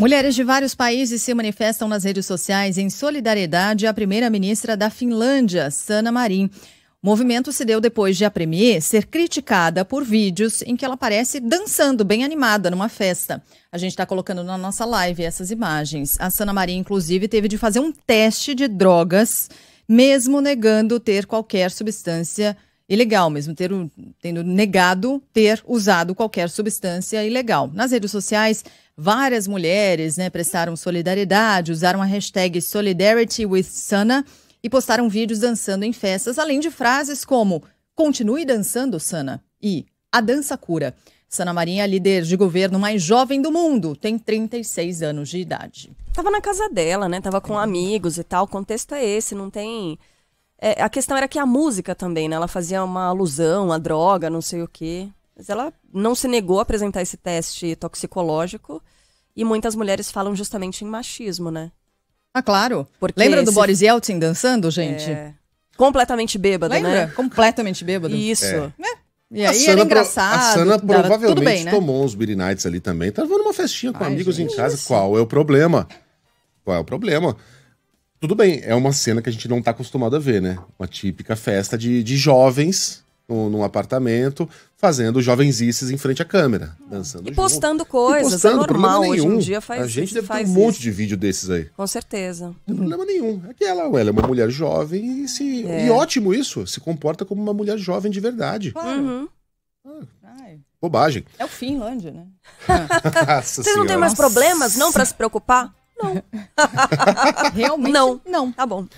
Mulheres de vários países se manifestam nas redes sociais em solidariedade à primeira-ministra da Finlândia, Sanna Marin. O movimento se deu depois de a Premier ser criticada por vídeos em que ela aparece dançando bem animada numa festa. A gente está colocando na nossa live essas imagens. A Sanna Marin, inclusive, teve de fazer um teste de drogas, mesmo negando ter qualquer substância ilegal, mesmo ter, tendo negado ter usado qualquer substância ilegal. Nas redes sociais, várias mulheres né, prestaram solidariedade, usaram a hashtag Solidarity with Sana e postaram vídeos dançando em festas, além de frases como Continue dançando, Sana, e A dança cura. Sana Marinha é líder de governo mais jovem do mundo, tem 36 anos de idade. Tava na casa dela, né? Tava com é. amigos e tal. O contexto é esse, não tem é, a questão era que a música também, né? Ela fazia uma alusão à droga, não sei o quê. Mas ela não se negou a apresentar esse teste toxicológico. E muitas mulheres falam justamente em machismo, né? Ah, claro. Porque Lembra do Boris Yeltsin dançando, gente? É... Completamente bêbado, Lembra? né? Completamente bêbado. Isso. É. é. E a aí Sana era engraçado. A Sana provavelmente bem, né? tomou uns Beery Nights ali também. Tava numa festinha com Ai, amigos gente, em casa. Isso. Qual é o problema? Qual é o problema? Tudo bem, é uma cena que a gente não tá acostumado a ver, né? Uma típica festa de, de jovens num apartamento, fazendo jovenzices em frente à câmera, dançando. E junto. postando coisas, e é postando, é normal. Hoje em dia faz A gente deve ter um monte de vídeo desses aí. Com certeza. Não tem problema nenhum. É que ela, ela é uma mulher jovem e se. É. E ótimo isso, se comporta como uma mulher jovem de verdade. Uhum. uhum. Ah, bobagem. É o Finlândia, né? Vocês não têm mais problemas, não, para se preocupar? Não. Realmente? Não. Não. Tá bom.